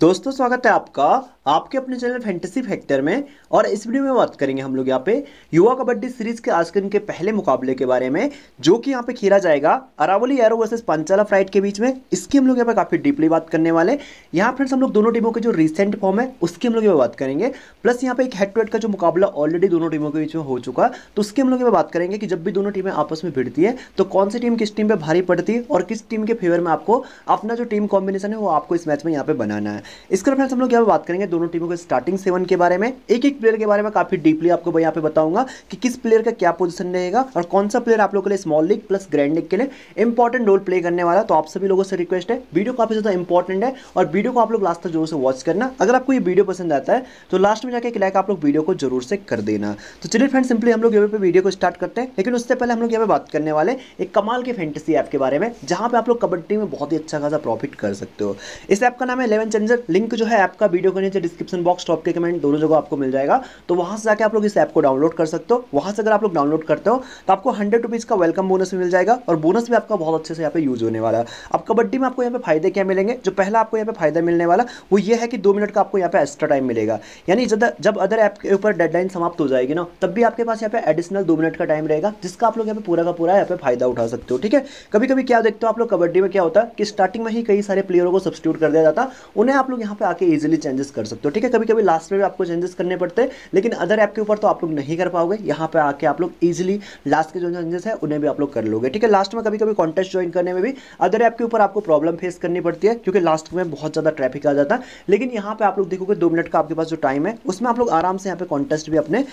दोस्तों स्वागत है आपका आपके अपने चैनल फैंटेसी फैक्टर में और इस वीडियो में बात करेंगे हम लोग यहाँ पे युवा कबड्डी सीरीज के आज के पहले मुकाबले के बारे में जो कि यहाँ पे खेला जाएगा Aravalli arrows versus Panchala pride के बीच में इसकी हम लोग यहाँ पे काफ़ी डीपली बात करने वाले यहाँ फ्रेंड्स हम लोग दोनों टीमों के जो रिसेंट फॉर्म है उसकी हम लोग यहाँ बात करेंगे प्लस यहाँ पे एक हेड टू हेड का जो मुकाबला ऑलरेडी दोनों टीमों के बीच में हो चुका तो उसकी हम लोग यहाँ बात करेंगे कि जब भी दोनों टीमें आपस में भिड़ती है तो कौन सी टीम किस टीम पर भारी पड़ती है और किस टीम के फेवर में आपको अपना जो टीम कॉम्बिनेशन है वो आपको इस मैच में यहाँ पे बनाना है इसके फ्रेंड्स हम लोग यहाँ पर बात करेंगे दोनों टीमों के स्टार्टिंग सेवन के बारे में एक एक प्लेयर के बारे में काफी डीपली आपको यहाँ पे बताऊंगा कि किस प्लेयर का क्या पोजिशन रहेगा और कौन सा प्लेयर आप लोग के लिए small league plus grand league के लिए इंपॉर्टेंट रोल प्ले करने वाला तो आप सभी लोगों से रिक्वेस्ट है वीडियो काफी ज्यादा इंपॉर्टेंट है और वीडियो को आप लोग लास्ट तक जोर से वॉच करना अगर आपको ये वीडियो पसंद आता है तो लास्ट में जाकर एक लाइक आप लोग वीडियो को जरूर से कर देना तो चलिए फ्रेंड सिंपली हम लोग यहाँ पे वीडियो को स्टार्ट करते हैं लेकिन उससे पहले हम लोग यहाँ पे बात करने वाले एक कमाल के फैंटेसी ऐप के बारे में जहां पे आप लोग कबड्डी में बहुत ही अच्छा खासा प्रॉफिट कर सकते हो इस ऐप का नाम है इलेवन चेंजर सर लिंक जो है ऐप का वीडियो के नीचे डिस्क्रिप्शन बॉक्स टॉप के कमेंट दोनों जगह आपको मिल जाएगा तो वहां से जाकर आप लोग इस ऐप को डाउनलोड कर सकते हो वहां से अगर आप लोग डाउनलोड करते हो तो आपको हंड्रेड रुपीज़ का वेलकम बोनस भी मिल जाएगा और बोनस भी आपका बहुत अच्छे से यहाँ पे यूज होने वाला है अब कबड्डी में आपको यहाँ पे फायदे क्या मिलेंगे जो पहला आपको यहाँ पे फायदा मिलने वाला वो ये है कि दो मिनट का आपको यहाँ पे एक्स्ट्रा टाइम मिलेगा यानी जब अदर ऐप के ऊपर डेडलाइन समाप्त हो जाएगी ना तब भी आपके पास यहाँ पे एडिशनल दो मिनट का टाइम रहेगा जिसका आप लोग यहाँ पे पूरा का पूरा यहाँ पे फायदा उठा सकते हो ठीक है कभी कभी क्या देखते हो आप लोग कबड्डी में क्या होता है कि स्टार्टिंग में ही कई सारे प्लेयरों को सब्सिट्यूट कर दिया जाता उन्हें आप लोग यहाँ पे आके इजिली चेंजेस कर सकते हो ठीक है कभी कभी लास्ट में भी आपको चेंजेस करने पड़ते हैं लेकिन अदर ऐप के ऊपर तो आप लोग नहीं कर पाओगे यहाँ पे आके आप लोग इजिली लास्ट के जो चेंजेस है उन्हें भी आप लोग कर लोगे ठीक है लास्ट में कभी कभी कॉन्टेस्ट ज्वाइन करने में भी अदर ऐप के ऊपर आपको प्रॉब्लम फेस करनी पड़ती है क्योंकि लास्ट में बहुत ज़्यादा ट्रैफिक आ जाता है लेकिन यहाँ पर आप लोग देखोगे दो मिनट का आपके पास जो टाइम है उसमें आप लोग आराम से यहाँ पे कॉन्टेस्ट भी अपने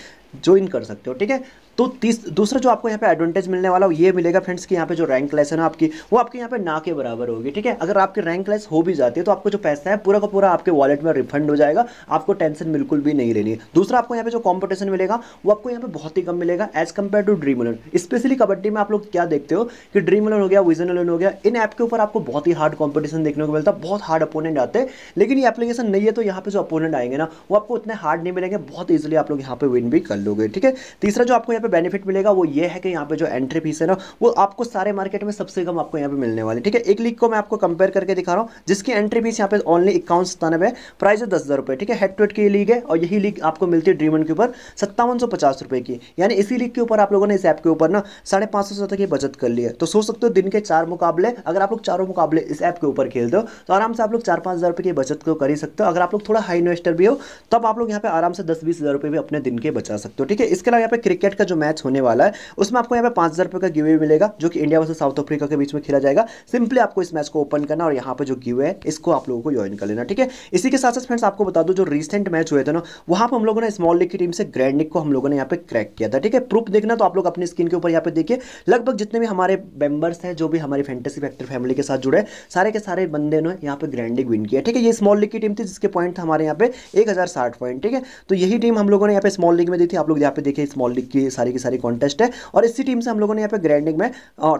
ज्वाइन कर सकते हो ठीक है तो दूसरा जो आपको यहाँ पे एडवांटेज मिलने वाला ये मिलेगा फ्रेंड्स कि यहाँ पे जो रैंक लेस है ना आपकी वो आपके यहाँ पे ना के बराबर होगी ठीक है अगर आपकी रैंक लेस हो भी जाती है तो आपको जो पैसा है पूरा का पूरा आपके वॉलेट में रिफंड हो जाएगा आपको टेंशन बिल्कुल भी नहीं लेनी दूसरा आपको यहाँ पे जो कॉम्पिटिशन मिलेगा वो आपको यहाँ पे बहुत ही कम मिलेगा as compare to dream eleven specially kabaddi में आप लोग क्या देखते हो कि ड्रीम इलेवन हो गया विजन इलेवन हो गया इन ऐप के ऊपर आपको बहुत ही हार्ड कॉम्पिटिशन देखने को मिलता है बहुत हार्ड अपोनेंट आते हैं लेकिन ये एप्लीकेशन नहीं है तो यहाँ पे जो अपोनेंट आएंगे ना वो आपको इतने हार्ड नहीं मिलेंगे बहुत ईजिली आप लोग यहाँ पे विन भी कर लोगे ठीक है तीसरा जो आपको यहाँ पे बेनिफिट मिलेगा वो ये है कि यहाँ पे जो एंट्री फीस है ना वो आपको सारे मार्केट में सबसे कम आपको यहाँ पे मिलने वाली ठीक है एक लीग को मैं आपको कंपेयर करके दिखा रहा हूँ जिसकी एंट्री फीस यहाँ पे ओनली इक्यावन सत्तानवे प्राइस है दस हज़ार रुपये ठीक है हेड टू हेड की लीग है और यही लीग आपको मिलती है ड्रीमन के ऊपर सत्तावन सौ पचास रुपये की यानी इसी लीग के ऊपर आप लोगों ने इस ऐप के ऊपर ना साढ़े पाँच सौ तक की बचत कर ली है तो सोच सकते हो दिन के चार मुकाबले अगर आप लोग चारों मुकाबले इस ऐप के ऊपर खेलते हो तो आराम से आप लोग चार पाँच हज़ार रुपये की बचत को तो कर ही सकते हो अगर आप लोग थोड़ा हाई इन्वेस्टर भी हो तब आप लोग यहाँ पे आराम से दस बीस हज़ार रुपये भी अपने दिन के बचा सकते हो ठीक है इसके अलावा यहाँ पे क्रिकेट का जो मैच होने वाला है उसमें आपको यहाँ पे पाँच हज़ार का गिवे मिलेगा जो कि इंडिया वर्सेज साउथ अफ्रीका के बीच में खेला जाएगा सिंपली आपको इस मैच को ओपन करना और यहाँ पर जो गिवे है इसको आप लोगों को ज्वाइन कर लेना ठीक है इसी के साथ साथ फ्रेंड्स आपको बता दूँ जो रिसेंट मैच हुए थे ना वहाँ पर हम लोगों ने स्मॉल लीग की टीम से ग्रैंड लीग को हम लोगों ने यहाँ पे क्रैक किया था ठीक है प्रूफ देखना तो आप लोग अपनी स्क्रीन के ऊपर यहाँ पे देखिए लगभग जितने भी हमारे मेंबर्स हैं जो भी हमारी फैंटेसी फैक्टर फैमिली के साथ जुड़े सारे के सारे बंदे ने यहाँ पे ग्रैंड लीग विन किया ठीक है ये स्मॉल लीग की टीम थी जिसके पॉइंट हमारे यहाँ पे एक पॉइंट ठीक है तो यही टीम हम लोगों ने यहाँ पे स्मॉल लीग में दी थी आप लोग यहाँ पे देखिए स्मॉल लीग की सारी की सारी कॉन्टेस्ट है और इसी टीम से हम लोगों ने यहाँ पे ग्रैंडिंग में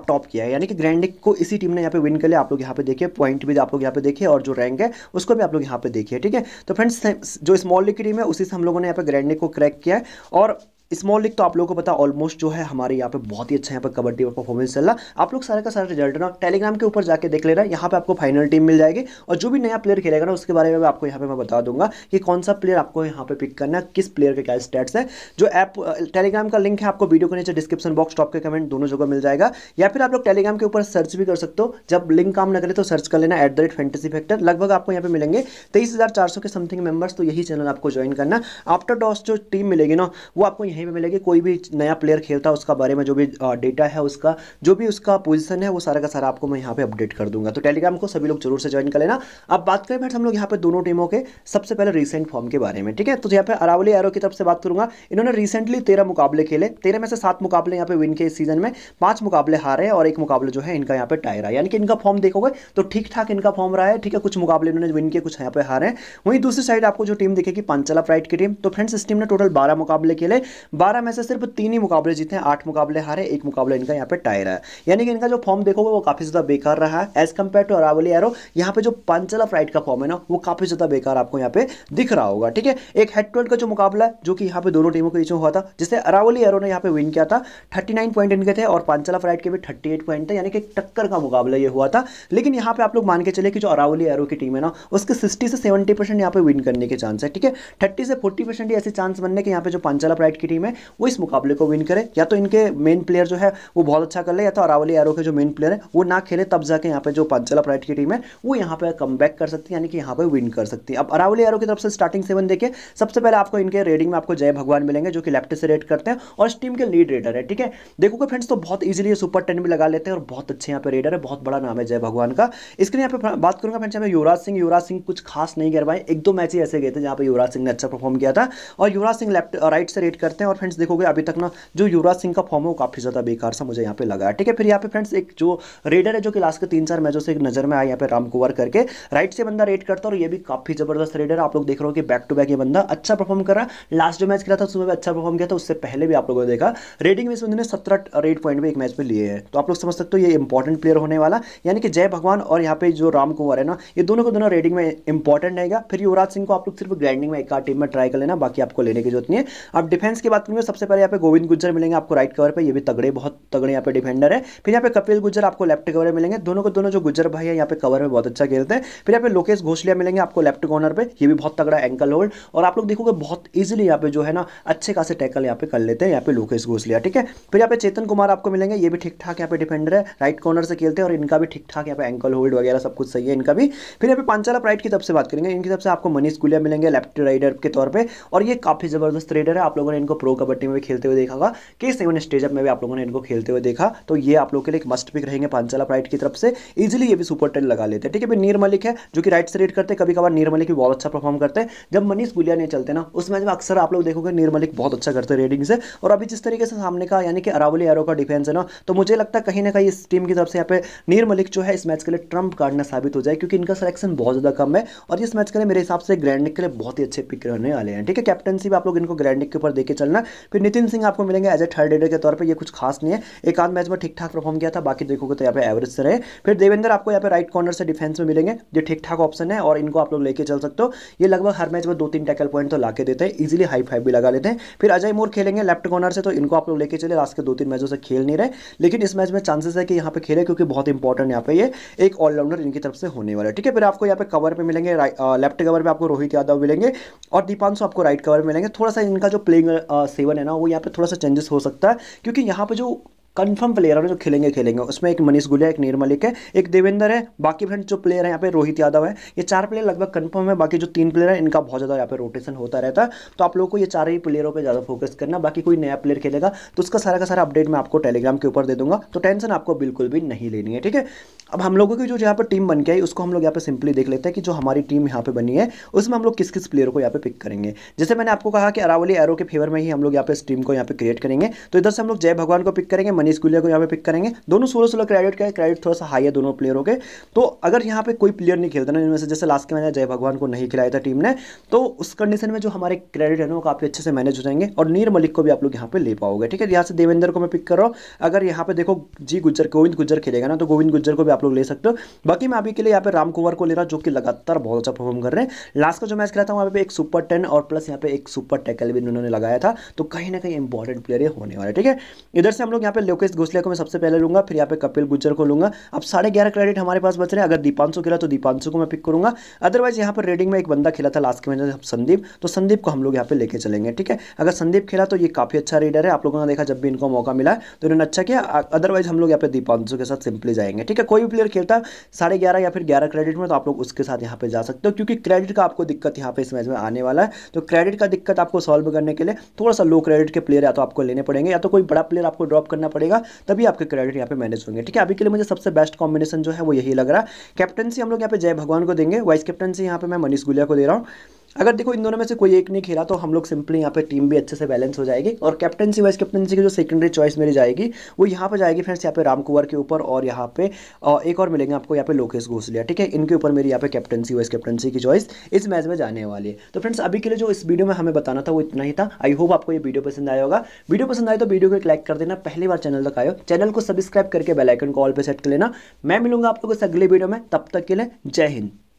टॉप किया है यानी कि ग्रैंडिंग को इसी टीम ने यहाँ पे विन कर लिया आप लोग यहाँ पे देखिए पॉइंट भी आप लोग यहाँ पे देखिए और जो रैंक है उसको भी आप लोग यहाँ पे देखिए ठीक है तो फ्रेंड्स जो स्मॉल लीग की टीम है उसी से हम लोगों ने यहाँ पे ग्रैंडिंग को क्रैक किया है और स्मॉल लीग तो आप लोगों को पता ऑलमोस्ट जो है हमारे यहाँ पे बहुत ही अच्छा यहाँ पर कबड्डी और परफॉर्मेंस चल रहा आप लोग सारे का सारा रिजल्ट ना टेलीग्राम के ऊपर जाकर देख लेना यहाँ पे आपको फाइनल टीम मिल जाएगी और जो भी नया प्लेयर खेलेगा ना उसके बारे में आपको यहाँ पे मैं बता दूंगा कि कौन सा प्लेयर आपको यहाँ पे पिक करना किस प्लेयर के क्या स्टेट्स है जो ऐप टेलीग्राम का लिंक है आपको वीडियो के नीचे डिस्क्रिप्शन बॉक्स टॉप के कमेंट दोनों जगह मिल जाएगा या फिर आप लोग टेलीग्राम के ऊपर सर्च भी कर सकते हो जब लिंक काम न करे तो सर्च कर लेना एट द रेट फैक्टर लगभग आपको यहाँ पे मिलेंगे तेईस के समथिंग मेंबर्स तो यही चैनल आपको ज्वाइन करना आफ्टर डॉस जो टीम मिलेगी ना वो आपको यहीं कहीं भी मिलेगी कोई भी नया प्लेयर खेलता है उसका बारे में जो भी डेटा है उसका जो भी उसका पोजीशन है वो सारा का सारा आपको मैं यहाँ पे अपडेट कर दूंगा तो टेलीग्राम को सभी लोग जरूर से ज्वाइन कर लेना अब बात करें फिर हम लोग यहाँ पे दोनों टीमों के सबसे पहले रिसेंट फॉर्म के बारे में ठीक है तो यहाँ पे अरावली एरो की तरफ से बात करूंगा इन्होंने रिसेंटली तेरह मुकाबले खेले तेरह में से सात मुकाबले यहाँ पे विन के सीजन में पांच मुकाबले हारे और एक मुकाबले जो है इनका यहाँ पे टायर है यानी कि इनका फॉर्म देखोगे तो ठीक ठाक इनका फॉर्म रहा है ठीक है कुछ मुकाबले इन्होंने विन के कुछ यहाँ पे हारे हैं वहीं दूसरी साइड आपको जो टीम दिखेगी पांचला फ्राइट की टीम तो फ्रेंड्स इस टीम ने टोटल बारह मुकाबले खेले बारह में से सिर्फ तीन ही मुकाबले जीते हैं आठ मुकाबले हारे एक मुकाबला इनका यहाँ पे टायर है यानी कि इनका जो फॉर्म देखोगे वो काफी ज्यादा बेकार रहा है as compare to Aravalli arrows यहाँ पे जो पंचल ऑफ राइट का फॉर्म है ना वो काफी ज्यादा बेकार आपको यहाँ पे दिख रहा होगा ठीक है एक हेड टू का जो मुकाबला है जो कि यहाँ पे दोनों टीमों के बीच में हुआ था जिससे अरावली एरो ने यहाँ पे विन किया था थर्टी नाइन पॉइंट इनके थे और पंचल ऑफ राइट के भी थर्टी एट पॉइंट थे यानी कि टक्कर का मुकाबला ये हुआ था लेकिन यहाँ पे आप लोग मान के चले कि जो अरावली एरो की टीम है ना उसके सिक्सटी से सेवेंटी परसेंट यहाँ पे विन करने के चांस है ठीक है थर्टी से फोर्टी परसेंट ऐसे चांस बनने के यहाँ पे जो पंचल ऑफ राइट की टीम है वो इस मुकाबले को विन करे या तो इनके मेन प्लेयर जो है वो बहुत अच्छा कर ले या तो अरावली एरो के जो मेन प्लेयर है वो ना खेले तब जाके यहाँ पे जो पंचला प्राइट की टीम है वो यहाँ पे कम कर सकती है यानी कि यहाँ पे विन कर सकती है अब अरावली एरो की तरफ से स्टार्टिंग सेवन देखिए सबसे पहले आपको इनके रेडिंग में आपको जय भगवान मिलेंगे जो कि लेफ्ट से रेड करते हैं और इस टीम के लीड रेडर है ठीक है देखोगे फ्रेंड्स तो बहुत ईजिली सुपर टेन भी लगा लेते हैं और बहुत अच्छे यहाँ पे रेडर है बहुत बड़ा नाम है जय भगवान का इसके लिए यहाँ पे बात करूंगा फ्रेंड्स हमें युवराज सिंह युवराज सिंह कुछ खास नहीं कर पाए एक दो मैच ऐसे गए थे जहाँ पर युवराज सिंह ने अच्छा परफॉर्म किया था और युवराज सिंह लेफ्ट राइट से रेड करते सकते हैं और फ्रेंड्स देखोगे अभी तक ना जो युवराज सिंह का फॉर्म है वो काफ़ी ज़्यादा बेकार सा मुझे यहाँ पे लगा है ठीक है फिर यहाँ पे फ्रेंड्स एक जो रेडर है जो कि लास्ट के तीन चार मैचों से नजर में आया यहाँ पे राम कुंवर करके राइट से बंदा रेड करता है और ये भी काफ़ी ज़बरदस्त रेडर है आप लोग देख रहे हो कि बैक टू बैक ये बंदा अच्छा परफॉर्म कर रहा है लास्ट जो मैच खेला था उसमें भी अच्छा परफॉर्म किया था उससे पहले भी आप लोगों ने देखा रेडिंग में इस बंद ने सत्रह रेड पॉइंट भी एक मैच में लिए है तो आप लोग समझ सकते हो ये इंपॉर्टेंट प्लेयर होने वाला यानी कि जय भगवान और यहाँ पे जो राम कुंवर है ना ये दोनों को दोनों रेडिंग में इंपॉर्टेंट रहेगा फिर युवराज सिंह को आप लोग सिर्फ ग्राइंडिंग में एक आध टीम में ट्राई कर लेना बाकी आपको लेने की जरूरत नहीं है अब डिफेंस के की बात करूँगा सबसे पहले यहाँ पे गोविंद गुजर मिलेंगे आपको राइट कवर पे ये भी तगड़े बहुत तगड़े यहाँ पे डिफेंडर है फिर यहाँ पे कपिल गुजर आपको लेफ्ट कवर में मिलेंगे दोनों को दोनों जो गुजर भाई है यहाँ पे कवर में बहुत अच्छा खेलते हैं फिर यहाँ पे लोकेश घोसलिया मिलेंगे आपको लेफ्ट कॉर्नर पर यह भी बहुत तगड़ा एंकल होल्ड और आप लोग देखोगे बहुत ईजिली यहाँ पे जो है ना अच्छे खासे टैकल यहाँ पे कर लेते हैं यहाँ पे लोकेश घोसलिया ठीक है फिर यहाँ पे चेतन कुमार आपको मिलेंगे ये भी ठीक ठाक यहाँ पे डिफेंडर है राइट कॉर्नर से खेलते हैं और इनका भी ठीक ठाक यहाँ पे एंकल होल्ड वगैरह सब कुछ सही है इनका भी फिर यहाँ पे पांचाला प्राइड की तरफ से बात करेंगे इनकी तरफ से आपको मनीष गुलिया मिलेंगे लेफ्ट राइडर के तौर पर और ये काफी जबरदस्त रेडर है आप लोगों ने इनको प्रो कबड्डी में भी खेलते हुए देखा होगा कि सेवन स्टेज अप में भी आप लोगों ने इनको खेलते हुए देखा तो ये आप लोग के लिए एक मस्ट पिक रहेंगे पांचाला प्राइट की तरफ से इजिली ये भी सुपर टेन लगा लेते हैं ठीक है नीर मलिक है जो कि राइट से रेड करते कभी कभार नीर मलिक भी बहुत अच्छा परफॉर्म करते हैं जब मनीष गुलिया नहीं चलते ना उस मैच में अक्सर आप लोग देखोगे नीर मलिक बहुत अच्छा करते हैं रेडिंग से और अभी जिस तरीके से सामने का यानी कि अरावली एरो का डिफेंस है ना तो मुझे लगता है कहीं ना कहीं इस टीम की तरफ से यहाँ पे नीर मलिक जो है इस मैच के लिए ट्रम्प काटना साबित हो जाए क्योंकि इनका सिलेक्शन बहुत ज़्यादा कम है और इस मैच के लिए मेरे हिसाब से ग्रैंड के लिए बहुत ही अच्छे पिक रहने वाले हैं ठीक है कैप्टनसी भी आप लोग इनको ग्रैंड के ऊपर देखे चल करना फिर नितिन सिंह आपको मिलेंगे एज ए थर्ड एडर के तौर पर यह कुछ खास नहीं है एक आध मैच में ठीक ठाक परफॉर्म किया था बाकी देखोगे तो यहाँ पे एवरेज से रहे फिर देवेंद्र आपको यहाँ पे राइट कॉर्नर से डिफेंस में मिलेंगे जो ठीक ठाक ऑप्शन है और इनको आप लोग लेके चल सकते हो ये लगभग हर मैच में दो तीन टैकल पॉइंट तो ला के देते हैं इजिली हाई फाइव भी लगा लेते हैं फिर अजय मोर खेलेंगे लेफ्ट कॉर्नर से तो इनको आप लोग लेके चले लास्ट के दो तीन मैचों से खेल नहीं रहे लेकिन इस मैच में चांसेस है कि यहाँ पे खेले क्योंकि बहुत इंपॉर्टेंट यहाँ पे ये एक ऑलराउंडर इनकी तरफ से होने वाला है ठीक है फिर आपको यहाँ पे कवर पे मिलेंगे लेफ्ट कवर पे आपको रोहित यादव मिलेंगे और दीपांशु आपको राइट कवर मिलेंगे थोड़ा सा इनका जो प्लेइंग सेवन है ना वो यहाँ पे थोड़ा सा चेंजेस हो सकता है क्योंकि यहाँ पे जो कंफर्म प्लेयर है जो खेलेंगे खेलेंगे उसमें एक मनीष गुलिया एक नीर मलिक है एक देवेंद्र है बाकी फ्रेंड जो प्लेयर है यहाँ पे रोहित यादव है ये चार प्लेयर लगभग कंफर्म है बाकी जो तीन प्लेयर है इनका बहुत ज़्यादा यहाँ पे रोटेशन होता रहता है तो आप लोगों को ये चार ही प्लेयरों पर ज़्यादा फोकस करना बाकी कोई नया प्लेयर खेलेगा तो उसका सारा का सारा अपडेट मैं आपको टेलीग्राम के ऊपर दे दूंगा तो टेंशन आपको बिल्कुल भी नहीं लेनी है ठीक है अब हम लोगों की जो यहाँ पर टीम बन गया है उसको हम लोग यहाँ पे सिंपली देख लेते हैं कि जो हमारी टीम यहाँ पे बनी है उसमें हम लोग किस किस प्लेयर को यहाँ पे पिक करेंगे जैसे मैंने आपको कहा कि अरावली एरो के फेवर में ही हम लोग यहाँ पे इस टीम को यहाँ पे क्रिएट करेंगे तो इधर से हम लोग जय भगवान को पिक करेंगे मनीष गुलिया को यहाँ पे पिक करेंगे दोनों सोलह सोलह क्रेडिट का क्रेडिट थोड़ा सा हाई है दोनों प्लेयरों के तो अगर यहाँ पे कोई प्लेयर नहीं खेलता ना इनमें से जैसे लास्ट के मैंने जय भगवान को नहीं खिलाया था टीम ने तो उस कंडीशन में जो हमारे क्रेडिट है ना वो काफ़ी अच्छे से मैनेज हो जाएंगे और नीर मलिक को भी आप लोग यहाँ पे ले पाओगे ठीक है यहाँ से देवेंद्र को मैं पिक कर रहा हूँ अगर यहाँ पे देखो जी गुज्जर गोविंद गुज्जर खेलेगा ना तो गोविंद गुज्जर को भी आप लोग ले सकते हो बाकी मैं अभी के लिए यहाँ पे राम कुंवर को ले रहा जो कि लगातार बहुत अच्छा परफॉर्म कर रहे हैं लास्ट का जो मैच खेला था वहाँ पे एक सुपर टेन और प्लस यहाँ पे एक सुपर टैकल भी इन्होंने लगाया था तो कहीं ना कहीं इंपॉर्टेंट प्लेयर होने वाले ठीक है इधर से हम लोग यहाँ पे लोकेश घोसले को मैं सबसे पहले लूंगा फिर यहाँ पे कपिल गुजर को लूंगा अब साढ़े ग्यारह क्रेडिट हमारे पास बच रहे हैं अगर दीपांशु खेला तो दीपांशु को मैं पिक करूंगा अदरवाइज यहाँ पर रेडिंग में एक बंदा खेला था लास्ट के महीने संदीप तो संदीप को हम लोग यहाँ पे लेके चलेंगे ठीक है अगर संदीप खेला तो ये काफी अच्छा रीडर है आप लोगों ने देखा जब भी इनको मौका मिला तो इन्होंने अच्छा किया अदरवाइज हम लोग यहाँ पे दीपांशु के साथ सिंपली जाएंगे ठीक है कोई भी प्लेयर खेलता साढ़े ग्यारह या फिर ग्यारह क्रेडिट में तो आप लोग उसके साथ यहाँ पे जा सकते हो क्योंकि क्रेडिट का आपको दिक्कत यहाँ पे इस मैच में आने वाला है तो क्रेडिट का दिक्कत आपको सॉल्व करने के लिए थोड़ा सा लो क्रेडिट के प्लेयर या तो आपको लेने पड़ेंगे या तो कोई बड़ा प्लेयर आपको ड्रॉप करना पड़ेगा पड़ेगा तभी आपके क्रेडिट यहाँ पे मैनेज होंगे ठीक है अभी के लिए मुझे सबसे बेस्ट कॉम्बिनेशन जो है वो यही लग रहा है कैप्टनसी हम लोग यहाँ पे जय भगवान को देंगे वाइस कैप्टनसी यहाँ पे मैं मनीष गुलिया को दे रहा हूँ अगर देखो इन दोनों में से कोई एक नहीं खेला तो हम लोग सिंपली यहाँ पे टीम भी अच्छे से बैलेंस हो जाएगी और कैप्टनसी वाइस कैप्टनसी की जो सेकेंडरी चॉइस मेरी जाएगी वो यहाँ पे जाएगी फ्रेंड्स यहाँ पे राम कुंवर के ऊपर और यहाँ पे एक और मिलेंगे आपको यहाँ पे लोकेश घोसलिया ठीक है इनके ऊपर मेरी यहाँ पे कैप्टनसी वाइस कैप्टनसी की चॉइस इस मैच में जाने वाली है तो फ्रेंड्स अभी के लिए जो इस वीडियो में हमें बताना था वो इतना ही था आई होप आपको ये वीडियो पसंद आया होगा वीडियो पसंद आए तो वीडियो को एक लाइक कर देना पहली बार चैनल तक आयो चैनल को सब्सक्राइब करके बेलाइकन को ऑल पर सेट कर लेना मैं मिलूंगा आप लोगों से अगले वीडियो में तब तक के लिए जय हिंद